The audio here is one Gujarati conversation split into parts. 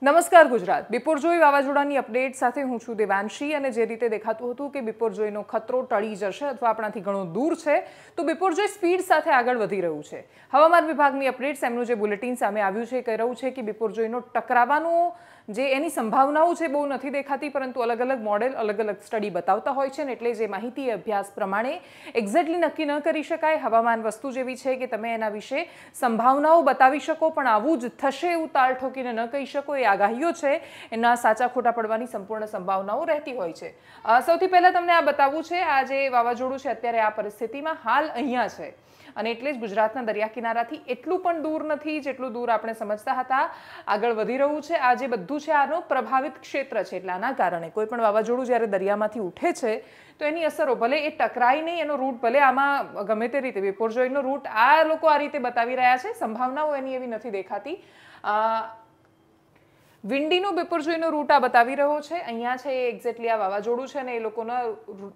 નમસ્કાર ગુજરાત બિપોરજોઈ વાવાઝોડાની અપડેટ સાથે હું છું દેવાંશી અને જે રીતે દેખાતું હતું કે બિપોરજોઈનો ખતરો ટળી જશે અથવા આપણાથી ઘણો દૂર છે તો બિપોરજોઈ સ્પીડ સાથે આગળ વધી રહ્યું છે હવામાન વિભાગની અપડેટ્સ એમનું જે બુલેટિન સામે આવ્યું છે એ કહી રહ્યું છે કે બિપોરજોઈનો ટકરાવાનો જે એની સંભાવનાઓ છે બહુ નથી દેખાતી પરંતુ અલગ અલગ મોડેલ અલગ અલગ સ્ટડી બતાવતા હોય છે ને એટલે જે માહિતી અભ્યાસ પ્રમાણે એક્ઝેક્ટલી નક્કી ન કરી શકાય હવામાન વસ્તુ જેવી છે કે તમે એના વિશે સંભાવનાઓ બતાવી શકો પણ આવું જ થશે એવું તાળ ઠોકીને ન કહી શકો એ આગાહીઓ છે એના સાચા ખોટા પડવાની સંપૂર્ણ સંભાવનાઓ રહેતી હોય છે સૌથી પહેલાં તમને આ બતાવવું છે આ જે વાવાઝોડું છે અત્યારે આ પરિસ્થિતિમાં હાલ અહીંયા છે અને એટલે જ ગુજરાતના દરિયા કિનારાથી એટલું પણ દૂર નથી જેટલું દૂર આપણે સમજતા હતા આગળ વધી રહ્યું છે આ જે બધું છે આનો પ્રભાવિત ક્ષેત્ર છે એટલે આના કારણે કોઈ પણ વાવાઝોડું જ્યારે દરિયામાંથી ઉઠે છે તો એની અસરો ભલે એ ટકરાઈ નહીં એનો રૂટ ભલે આમાં ગમે તે રીતે વેપોરજોઈનો રૂટ આ લોકો આ રીતે બતાવી રહ્યા છે સંભાવનાઓ એની એવી નથી દેખાતી વિંડીનો બેપરજોઈનો રૂટ આ બતાવી રહ્યો છે અહીંયા છે એ એક્ઝેક્ટલી આ વાવાઝોડું છે અને એ લોકોના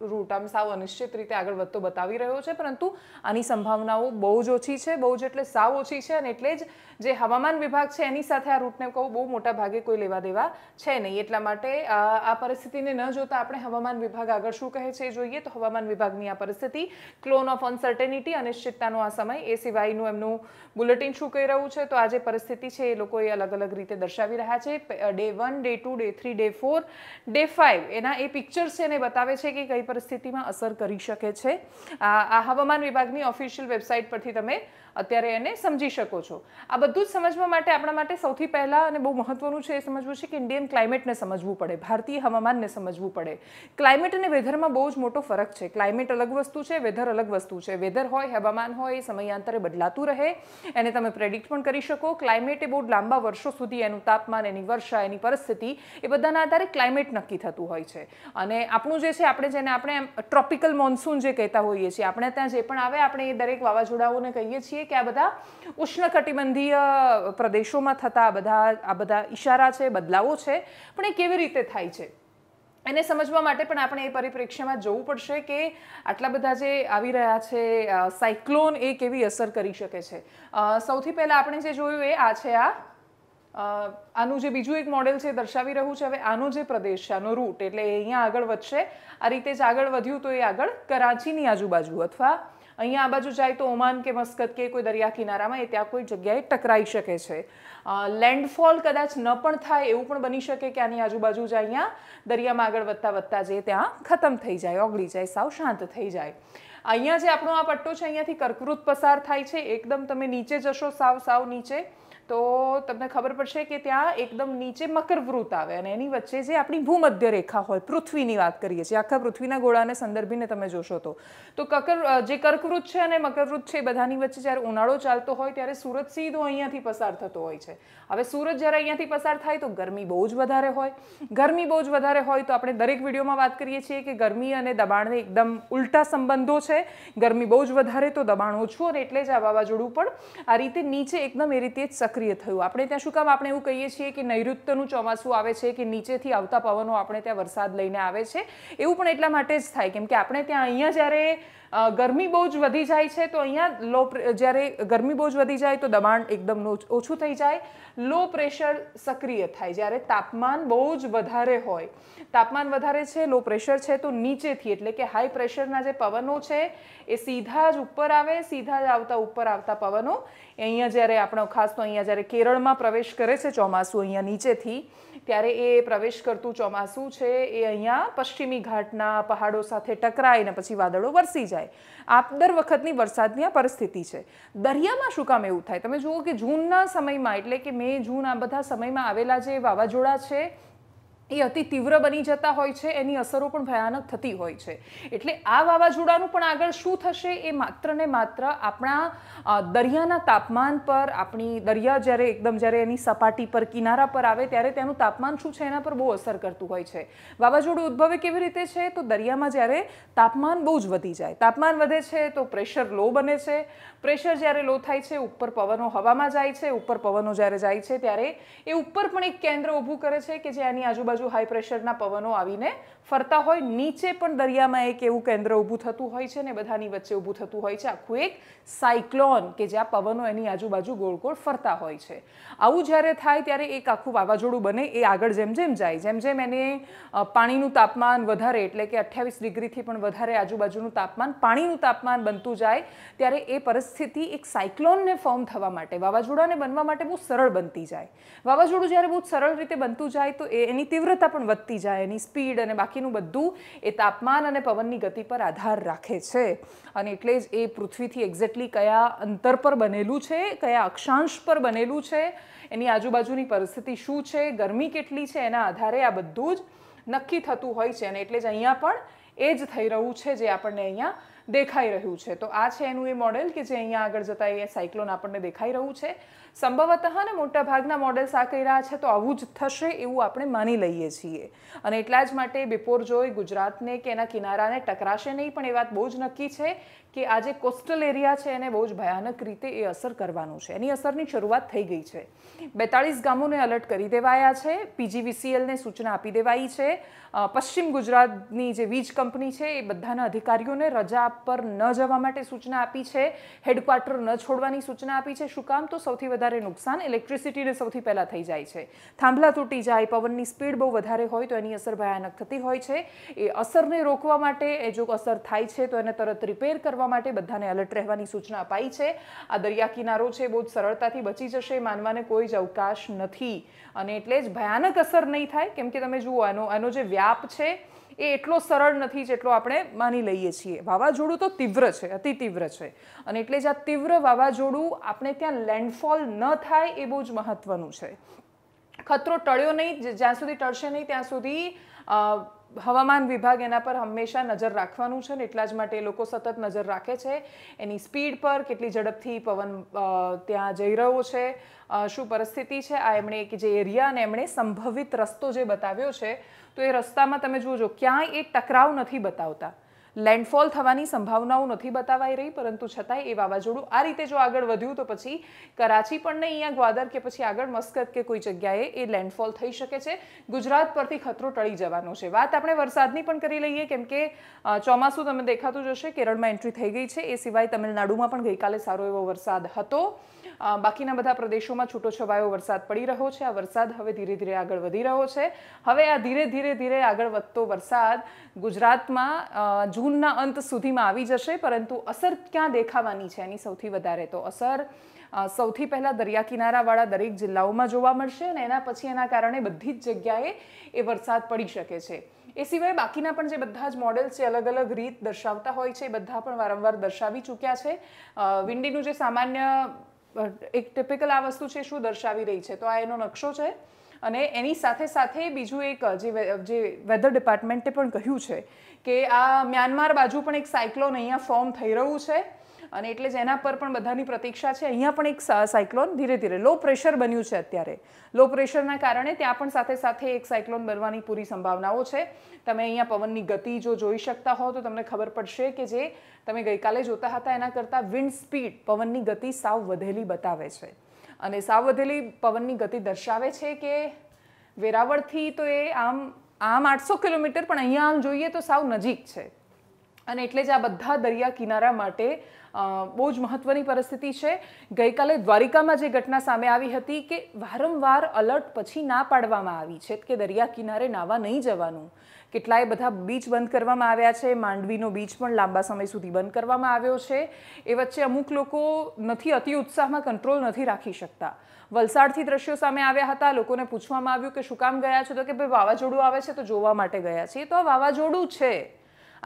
રૂટ આમ સાવ અનિશ્ચિત રીતે આગળ વધતો બતાવી રહ્યો છે પરંતુ આની સંભાવનાઓ બહુ જ ઓછી છે બહુ જ એટલે સાવ ઓછી છે અને એટલે જ જે હવામાન વિભાગ છે એની સાથે આ રૂટને કહું બહુ મોટા ભાગે કોઈ લેવા દેવા છે નહીં એટલા માટે આ પરિસ્થિતિને ન જોતા આપણે હવામાન વિભાગ આગળ શું કહે છે જોઈએ તો હવામાન વિભાગની આ પરિસ્થિતિ ક્લોન ઓફ અનસર્ટેનિટી અનિશ્ચિતતાનો આ સમય એ સિવાયનું એમનું બુલેટિન શું કહી રહ્યું છે તો આ જે પરિસ્થિતિ છે એ લોકોએ અલગ અલગ રીતે દર્શાવી રહ્યા છે day one day two day three day four day five એના એ પિક્ચર્સ છે એને બતાવે છે કે કઈ પરિસ્થિતિમાં અસર કરી શકે છે આ હવામાન વિભાગની ઓફિશિયલ વેબસાઇટ પરથી તમે અત્યારે એને સમજી શકો છો આ બધું જ સમજવા માટે આપણા માટે સૌથી પહેલાં અને બહુ મહત્ત્વનું છે એ સમજવું છે કે ઇન્ડિયન ક્લાઇમેટને સમજવું પડે ભારતીય હવામાનને સમજવું પડે ક્લાઇમેટ અને વેધરમાં બહુ જ મોટો ફરક છે ક્લાઇમેટ અલગ વસ્તુ છે વેધર અલગ વસ્તુ છે વેધર હોય હવામાન હોય એ સમયાંતરે બદલાતું રહે એને તમે પ્રેડિક્ટ પણ કરી શકો ક્લાઇમેટ એ બહુ લાંબા વર્ષો સુધી એનું તાપમાન એની વર્ષા એની પરિસ્થિતિ એ બધાના આધારે ક્લાઇમેટ નક્કી થતું હોય છે અને આપણું જે છે આપણે જેને આપણે ટ્રોપિકલ મોન્સૂન જે કહેતા હોઈએ છીએ આપણે ત્યાં જે પણ આવે આપણે એ દરેક વાવાઝોડાઓને કહીએ છીએ કે આ બધા ઉષ્ણકટિબંધીય પ્રદેશોમાં થતા આ બધા આ બધા ઇશારા છે બદલાવો છે પણ એ કેવી રીતે થાય છે એને સમજવા માટે પણ આપણે એ પરિપ્રેક્ષ્યમાં જોવું પડશે કે આટલા બધા જે આવી રહ્યા છે સાયક્લોન એ કેવી અસર કરી શકે છે સૌથી પહેલાં આપણે જે જોયું એ આ છે આ આનું જે બીજું એક મોડેલ છે દર્શાવી રહ્યું છે હવે આનો જે પ્રદેશ છે આનો રૂટ એટલે અહીંયા આગળ વધશે આ રીતે જ આગળ વધ્યું તો એ આગળ કરાંચીની આજુબાજુ અથવા અહીંયા આ બાજુ જાય તો ઓમાન કે મસ્કત કે કોઈ દરિયા કિનારામાં એ ત્યાં કોઈ જગ્યાએ ટકરાઈ શકે છે લેન્ડફોલ કદાચ ન પણ થાય એવું પણ બની શકે કે આની આજુબાજુ જ અહીંયા દરિયામાં આગળ વધતા વધતા જે ત્યાં ખતમ થઈ જાય ઓગળી જાય સાવ શાંત થઈ જાય અહીંયા જે આપણો આ પટ્ટો છે અહીંયાથી કર્કવૃત પસાર થાય છે એકદમ તમે નીચે જશો સાવ સાવ નીચે તો તમને ખબર પડશે કે ત્યાં એકદમ નીચે મકરવૃત આવે અને એની વચ્ચે જે આપણી ભૂમધ્ય રેખા હોય પૃથ્વીની વાત કરીએ છીએ આખા પૃથ્વીના ગોળાને સંદર્ભીને તમે જોશો તો તો કકર જે કર્કવૃત છે અને મકરવૃત છે એ બધાની વચ્ચે જ્યારે ઉનાળો ચાલતો હોય ત્યારે સુરત સીધો અહીંયાથી પસાર થતો હોય છે હવે સુરત જ્યારે અહીંયાથી પસાર થાય તો ગરમી બહુ જ વધારે હોય ગરમી બહુ જ વધારે હોય તો આપણે દરેક વિડીયોમાં વાત કરીએ છીએ કે ગરમી અને દબાણને એકદમ ઉલટા સંબંધો છે ગરમી બહુ જ વધારે તો દબાણ ઓછું અને એટલે જ આ વાવાઝોડું પણ આ રીતે નીચે એકદમ એ રીતે જ સક્રિય થયું આપણે ત્યાં શું કામ આપણે એવું કહીએ છીએ કે નૈઋત્યનું ચોમાસું આવે છે કે નીચેથી આવતા પવનો આપણે ત્યાં વરસાદ લઈને આવે છે એવું પણ એટલા માટે જ થાય કેમ કે આપણે ત્યાં અહીંયા જ્યારે ગરમી બહુ જ વધી જાય છે તો અહીંયા લો જ્યારે ગરમી બહુ જ વધી જાય તો દબાણ એકદમ ઓછું થઈ જાય લો પ્રેશર સક્રિય થાય જ્યારે તાપમાન બહુ જ વધારે હોય તાપમાન વધારે છે લો પ્રેશર છે તો નીચેથી એટલે કે હાઈ પ્રેશરના જે પવનો છે એ સીધા જ ઉપર આવે સીધા જ આવતા ઉપર આવતા પવનો અહીંયા જ્યારે આપણો ખાસ તો અહીંયા જ્યારે કેરળમાં પ્રવેશ કરે છે ચોમાસું અહીંયા નીચેથી ત્યારે એ પ્રવેશ કરતું ચોમાસું છે એ અહીંયા પશ્ચિમી ઘાટના પહાડો સાથે ટકરાય ને પછી વાદળો વરસી જાય આ દર વખતની વરસાદની આ પરિસ્થિતિ છે દરિયામાં શું કામ એવું થાય તમે જુઓ કે જૂનના સમયમાં એટલે કે મે જૂન આ બધા સમયમાં આવેલા જે વાવાઝોડા છે એ અતિ તીવ્ર બની જતા હોય છે એની અસરો પણ ભયાનક થતી હોય છે એટલે આ વાવાઝોડાનું પણ આગળ શું થશે એ માત્ર ને માત્ર આપણા દરિયાના તાપમાન પર આપણી દરિયા જ્યારે એકદમ જ્યારે એની સપાટી પર કિનારા પર આવે ત્યારે તેનું તાપમાન શું છે એના પર બહુ અસર કરતું હોય છે વાવાઝોડું ઉદ્ભવે કેવી રીતે છે તો દરિયામાં જ્યારે તાપમાન બહુ જ વધી જાય તાપમાન વધે છે તો પ્રેશર લો બને છે પ્રેશર જ્યારે લો થાય છે ઉપર પવનો હવામાં જાય છે ઉપર પવનો જ્યારે જાય છે ત્યારે એ ઉપર પણ એક કેન્દ્ર ઊભું કરે છે કે જે આની આજુબાજુ બાજુ હાઈ પ્રેશરના પવનો આવીને ફરતા હોય નીચે પણ દરિયામાં એક એવું કેન્દ્ર ઊભું થતું હોય છે ને બધાની વચ્ચે ઊભું થતું હોય છે આખું એક સાયક્લોન કે જ્યાં પવનો એની આજુબાજુ ગોળ ગોળ ફરતા હોય છે આવું જ્યારે થાય ત્યારે એક આખું વાવાઝોડું બને એ આગળ જેમ જેમ જાય જેમ જેમ એને પાણીનું તાપમાન વધારે એટલે કે અઠ્યાવીસ ડિગ્રીથી પણ વધારે આજુબાજુનું તાપમાન પાણીનું તાપમાન બનતું જાય ત્યારે એ પરિસ્થિતિ એક સાયક્લોનને ફોર્મ થવા માટે વાવાઝોડાને બનવા માટે બહુ સરળ બનતી જાય વાવાઝોડું જ્યારે બહુ સરળ રીતે બનતું જાય તો એની તીવ્ર તીવ્રતા પણ વધતી જાય એની સ્પીડ અને બાકીનું બધું એ તાપમાન અને પવનની ગતિ પર આધાર રાખે છે અને એટલે જ એ પૃથ્વીથી એક્ઝેક્ટલી કયા અંતર પર બનેલું છે કયા અક્ષાંશ પર બનેલું છે એની આજુબાજુની પરિસ્થિતિ શું છે ગરમી કેટલી છે એના આધારે આ બધું જ નક્કી થતું હોય છે અને એટલે જ અહીંયા પણ એ જ થઈ રહ્યું છે જે આપણને અહીંયા દેખાઈ રહ્યું છે તો આ છે એનું એ મોડેલ કે જે અહીંયા આગળ જતાં એ સાયક્લોન આપણને દેખાઈ રહ્યું છે સંભવતઃ ને મોટાભાગના મોડેલ્સ આ કહી રહ્યા છે તો આવું જ થશે એવું આપણે માની લઈએ છીએ અને એટલા જ માટે બિપોર જોઈ ગુજરાતને કે એના કિનારાને ટકરાશે નહીં પણ એ વાત બહુ જ નક્કી છે કે આ જે કોસ્ટલ એરિયા છે એને બહુ જ ભયાનક રીતે એ અસર કરવાનું છે એની અસરની શરૂઆત થઈ ગઈ છે બેતાળીસ ગામોને અલર્ટ કરી દેવાયા છે પીજીવીસીએલને સૂચના આપી દેવાઈ છે પશ્ચિમ ગુજરાતની જે વીજ કંપની છે એ બધાના અધિકારીઓને રજા ખોરાક પર ન જવા માટે સૂચના આપી છે હેડક્વાર્ટર ન છોડવાની સૂચના આપી છે શું કામ તો સૌથી વધારે નુકસાન ઇલેક્ટ્રિસિટીને સૌથી પહેલાં થઈ જાય છે થાંભલા તૂટી જાય પવનની સ્પીડ બહુ વધારે હોય તો એની અસર ભયાનક થતી હોય છે એ અસરને રોકવા માટે એ જો અસર થાય છે તો એને તરત રિપેર કરવા માટે બધાને અલર્ટ રહેવાની સૂચના અપાઈ છે આ દરિયા કિનારો છે બહુ જ સરળતાથી બચી જશે માનવાને કોઈ જ અવકાશ નથી અને એટલે જ ભયાનક અસર નહીં થાય કેમ કે તમે જુઓ આનો આનો જે વ્યાપ છે એ એટલો સરળ નથી જેટલો આપણે માની લઈએ છીએ વાવાઝોડું તો તીવ્ર છે અતિ તીવ્ર છે અને એટલે જ આ તીવ્ર વાવાઝોડું આપણે ત્યાં લેન્ડફોલ ન થાય એ બહુ જ મહત્વનું છે ખતરો ટળ્યો નહીં જ્યાં સુધી ટળશે નહીં ત્યાં સુધી હવામાન વિભાગ એના પર હંમેશા નજર રાખવાનું છે ને એટલા જ માટે એ લોકો સતત નજર રાખે છે એની સ્પીડ પર કેટલી ઝડપથી પવન ત્યાં જઈ રહ્યો છે શું પરિસ્થિતિ છે આ એમણે એક જે એરિયા અને એમણે સંભવિત રસ્તો જે બતાવ્યો છે તો એ રસ્તામાં તમે જોજો ક્યાંય એ ટકરાવ નથી બતાવતા લેન્ડફોલ થવાની સંભાવનાઓ નથી બતાવાઈ રહી પરંતુ છતાંય એ વાવાઝોડું આ રીતે જો આગળ વધ્યું તો પછી કરાચી પણ નહીં અહીંયા ગ્વાદર કે પછી આગળ મસ્કત કે કોઈ જગ્યાએ એ લેન્ડફોલ થઈ શકે છે ગુજરાત પરથી ખતરો ટળી જવાનો છે વાત આપણે વરસાદની પણ કરી લઈએ કેમ કે ચોમાસું તમે દેખાતું જશે કેરળમાં એન્ટ્રી થઈ ગઈ છે એ સિવાય તમિલનાડુમાં પણ ગઈકાલે સારો એવો વરસાદ હતો બાકીના બધા પ્રદેશોમાં છૂટોછવાયો વરસાદ પડી રહ્યો છે આ વરસાદ હવે ધીરે ધીરે આગળ વધી રહ્યો છે હવે આ ધીરે ધીરે ધીરે આગળ વધતો વરસાદ ગુજરાતમાં જૂન જૂનના અંત સુધીમાં આવી જશે પરંતુ અસર ક્યાં દેખાવાની છે એની સૌથી વધારે તો અસર સૌથી પહેલાં દરિયા કિનારાવાળા દરેક જિલ્લાઓમાં જોવા મળશે અને એના પછી એના કારણે બધી જ જગ્યાએ એ વરસાદ પડી શકે છે એ સિવાય બાકીના પણ જે બધા જ મોડેલ્સ છે અલગ અલગ રીત દર્શાવતા હોય છે એ બધા પણ વારંવાર દર્શાવી ચૂક્યા છે વિન્ડીનું જે સામાન્ય એક ટિપિકલ આ વસ્તુ છે શું દર્શાવી રહી છે તો આ એનો નકશો છે અને એની સાથે સાથે બીજું એક જે જે વેધર ડિપાર્ટમેન્ટે પણ કહ્યું છે કે આ મ્યાનમાર બાજુ પણ એક સાયક્લોન અહીંયા ફોર્મ થઈ રહ્યું છે અને એટલે જ એના પર પણ બધાની પ્રતીક્ષા છે અહીંયા પણ એક સાયક્લોન ધીરે ધીરે લો પ્રેશર બન્યું છે અત્યારે લો પ્રેશરના કારણે ત્યાં પણ સાથે સાથે એક સાયક્લોન બનવાની પૂરી સંભાવનાઓ છે તમે અહીંયા પવનની ગતિ જો જોઈ શકતા હો તો તમને ખબર પડશે કે જે તમે ગઈકાલે જોતા હતા એના કરતાં વિન્ડ સ્પીડ પવનની ગતિ સાવ વધેલી બતાવે છે અને સાવ વધેલી પવનની ગતિ દર્શાવે છે કે વેરાવળથી તો એ આમ આમ આઠસો કિલોમીટર પણ અહીંયા આમ જોઈએ તો સાવ નજીક છે અને એટલે જ આ બધા દરિયા કિનારા માટે બહુ જ મહત્વની પરિસ્થિતિ છે ગઈકાલે દ્વારિકામાં જે ઘટના સામે આવી હતી કે વારંવાર અલર્ટ પછી ના પાડવામાં આવી છે કે દરિયા કિનારે નાવા નહીં જવાનું કેટલાય બધા બીચ બંધ કરવામાં આવ્યા છે માંડવીનો બીચ પણ લાંબા સમય સુધી બંધ કરવામાં આવ્યો છે એ વચ્ચે અમુક લોકો નથી અતિ ઉત્સાહમાં કંટ્રોલ નથી રાખી શકતા વલસાડથી દ્રશ્યો સામે આવ્યા હતા લોકોને પૂછવામાં આવ્યું કે શું કામ ગયા છો તો કે ભાઈ વાવાઝોડું આવે છે તો જોવા માટે ગયા છીએ તો આ વાવાઝોડું છે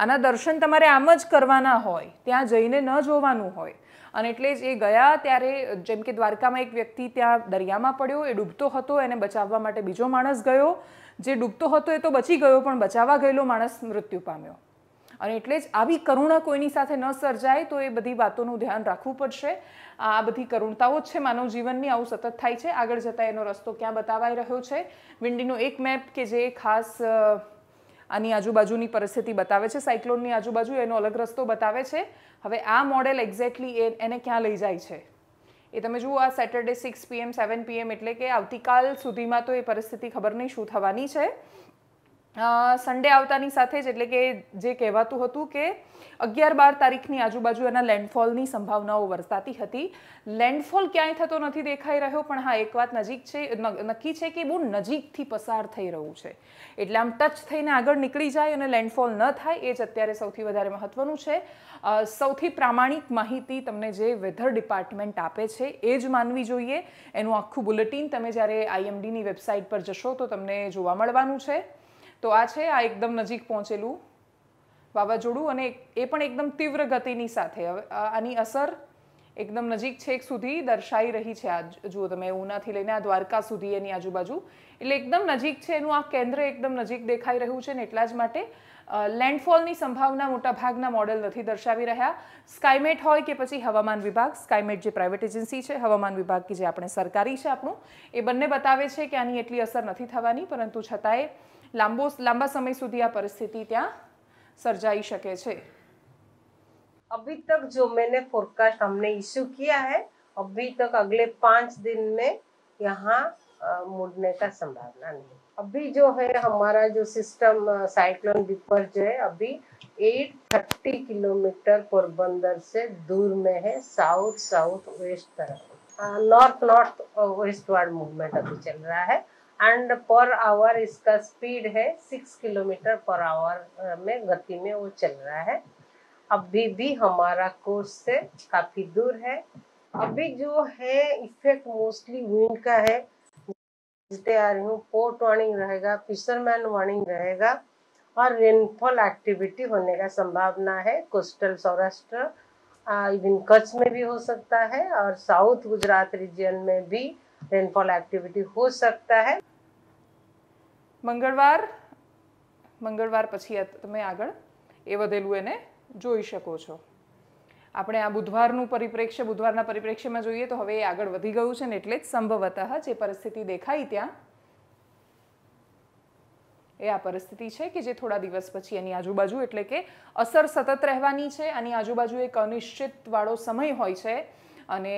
આના દર્શન તમારે આમ જ કરવાના હોય ત્યાં જઈને ન જોવાનું હોય અને એટલે જ એ ગયા ત્યારે જેમ કે દ્વારકામાં એક વ્યક્તિ ત્યાં દરિયામાં પડ્યો એ ડૂબતો હતો એને બચાવવા માટે બીજો માણસ ગયો જે ડૂબતો હતો એ તો બચી ગયો પણ બચાવવા ગયેલો માણસ મૃત્યુ પામ્યો અને એટલે જ આવી કરુણા કોઈની સાથે ન સર્જાય તો એ બધી વાતોનું ધ્યાન રાખવું પડશે આ બધી કરુણતાઓ જ છે માનવ જીવનની આવું સતત થાય છે આગળ જતાં એનો રસ્તો ક્યાં બતાવાઈ રહ્યો છે વિંડીનો એક મેપ કે જે ખાસ આની આજુબાજુની પરિસ્થિતિ બતાવે છે સાયક્લોનની આજુબાજુ એનો અલગ રસ્તો બતાવે છે હવે આ મોડેલ એક્ઝેક્ટલી એને ક્યાં લઈ જાય છે એ તમે જુઓ આ Saturday six PM seven PM એટલે કે આવતીકાલ સુધીમાં તો એ પરિસ્થિતિ ખબર નહીં શું થવાની છે સન્ડે આવતાની સાથે જ એટલે કે જે કહેવાતું હતું કે અગિયાર બાર તારીખની આજુબાજુ એના લેન્ડફોલની સંભાવનાઓ વરસાતી હતી લેન્ડફોલ ક્યાંય થતો નથી દેખાઈ રહ્યો પણ હા એક વાત નજીક છે નક્કી છે કે બહુ નજીકથી પસાર થઈ રહ્યું છે એટલે આમ ટચ થઈને આગળ નીકળી જાય અને લેન્ડફોલ ન થાય એ જ અત્યારે સૌથી વધારે મહત્વનું છે સૌથી પ્રામાણિક માહિતી તમને જે વેધર ડિપાર્ટમેન્ટ આપે છે એ જ માનવી જોઈએ એનું આખું બુલેટિન તમે જ્યારે આઈએમડીની વેબસાઇટ પર જશો તો તમને જોવા મળવાનું છે તો આ છે આ એકદમ નજીક પહોંચેલું વાવાઝોડું અને એ પણ એકદમ તીવ્ર ગતિની સાથે હવે આની અસર એકદમ નજીક છેક સુધી દર્શાઈ રહી છે આ જુઓ તમે ઉનાથી લઈને આ દ્વારકા સુધી એની આજુબાજુ એટલે એકદમ નજીક છે એનું આ કેન્દ્ર એકદમ નજીક દેખાઈ રહ્યું છે ને એટલા જ માટે લેન્ડફોલની સંભાવના મોટાભાગના મોડેલ નથી દર્શાવી રહ્યા સ્કાયમેટ હોય કે પછી હવામાન વિભાગ સ્કાયમેટ જે પ્રાઇવેટ એજન્સી છે હવામાન વિભાગ કે જે આપણે સરકારી છે આપણું એ બંને બતાવે છે કે આની એટલી અસર નથી થવાની પરંતુ છતાંય लांबोस लंबा समय સુધી આ પરિસ્થિતિ ત્યાં સર્જાઈ શકે છે. અબિતક જો મેને ફોરકાસ્ટ અમને ઇશ્યુ کیا હૈ અબિતક આગલે 5 દિન મેં યહાં મોડને કા સંભાવના નહી અબહી જો હૈ હમારા જો સિસ્ટમ સાયક્લોન બિપર જો હૈ અભી 830 કિલોમીટર પર بندر સે દૂર મેં હૈ સાઉથ સાઉથ વેસ્ટ તરફ નોર્થ નોર્થ ઓસ્ટ તરફ મૂવમેન્ટ અભી ચલ રહા હૈ एंड पर आवर इसका स्पीड है सिक्स किलोमीटर पर आवर में गति में वो चल रहा है अभी भी हमारा कोर्स से काफ़ी दूर है अभी जो है इफेक्ट मोस्टली विंड का है आ रही हूँ पोर्ट वार्निंग रहेगा फिशरमैन वार्निंग रहेगा और रेनफॉल एक्टिविटी होने का संभावना है कोस्टल सौराष्ट्र इवन कच्छ में भी हो सकता है और साउथ गुजरात रीजन में भी रेनफॉल एक्टिविटी हो सकता है મંગળવાર મંગળવાર પછી તમે આગળ એ વધેલું એને જોઈ શકો છો આપણે આ બુધવારનું પરિપ્રેક્ષ્ય બુધવારના પરિપ્રેક્ષ્યમાં જોઈએ તો હવે એ આગળ વધી ગયું છે ને એટલે જ સંભવતઃ જે પરિસ્થિતિ દેખાઈ ત્યાં એ આ પરિસ્થિતિ છે કે જે થોડા દિવસ પછી એની આજુબાજુ એટલે કે અસર સતત રહેવાની છે આની આજુબાજુ એક અનિશ્ચિતવાળો સમય હોય છે અને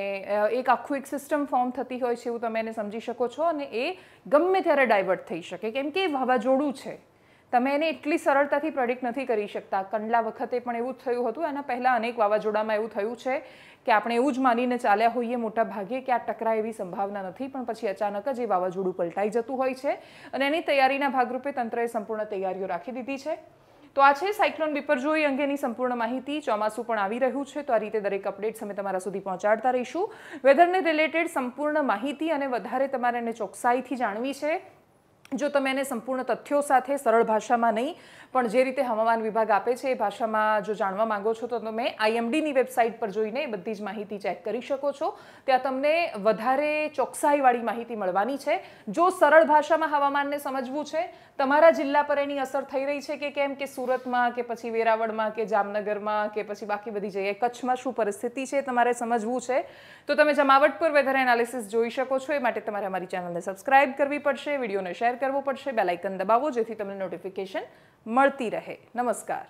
એક આખું એક સિસ્ટમ ફોર્મ થતી હોય છે એવું તમે એને સમજી શકો છો અને એ ગમે ત્યારે ડાયવર્ટ થઈ શકે કેમ કે એ વાવાઝોડું છે તમે એને એટલી સરળતાથી પ્રેડિક્ટ નથી કરી શકતા કંડલા વખતે પણ એવું થયું હતું એના પહેલાં અનેક વાવાઝોડામાં એવું થયું છે કે આપણે એવું જ માનીને ચાલ્યા હોઈએ મોટા ભાગે કે આ ટકરા એવી સંભાવના નથી પણ પછી અચાનક જ એ વાવાઝોડું પલટાઈ જતું હોય છે અને એની તૈયારીના ભાગરૂપે તંત્રએ સંપૂર્ણ તૈયારીઓ રાખી દીધી છે તો આ છે સાયક્લોન બિપરજોઈ અંગેની સંપૂર્ણ માહિતી ચોમાસું પણ આવી રહ્યું છે તો આ રીતે દરેક અપડેટ્સ અમે તમારા સુધી પહોંચાડતા રહીશું વેધરને રિલેટેડ સંપૂર્ણ માહિતી અને વધારે તમારે એને ચોકસાઈથી જાણવી છે જો તમે એને સંપૂર્ણ તથ્યો સાથે સરળ ભાષામાં નહીં પણ જે રીતે હવામાન વિભાગ આપે છે એ ભાષામાં જો જાણવા માંગો છો તો તમે આઈએમડીની વેબસાઇટ પર જોઈને બધી જ માહિતી ચેક કરી શકો છો ત્યાં તમને વધારે ચોકસાઈવાળી માહિતી મળવાની છે જો સરળ ભાષામાં હવામાનને સમજવું છે તમારા જિલ્લા પર એની અસર થઈ રહી છે કે કેમ કે સુરતમાં કે પછી વેરાવળમાં કે જામનગરમાં કે પછી બાકી બધી જગ્યાએ કચ્છમાં શું પરિસ્થિતિ છે તમારે સમજવું છે તો તમે જમાવટ પર વેધર એનાલિસિસ જોઈ શકો છો એ માટે તમારે અમારી ચેનલને સબસ્ક્રાઇબ કરવી પડશે વિડીયોને શેર કરવો પડશે બેલાઇકન દબાવો જેથી તમને નોટિફિકેશન મળતી રહે નમસ્કાર